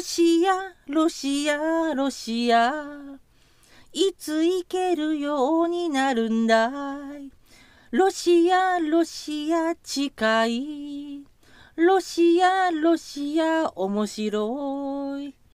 ロシア、ロシア、ロシア。いつ行けるようになるんだい。ロシア、ロシア、近い。ロシア、ロシア、面白い。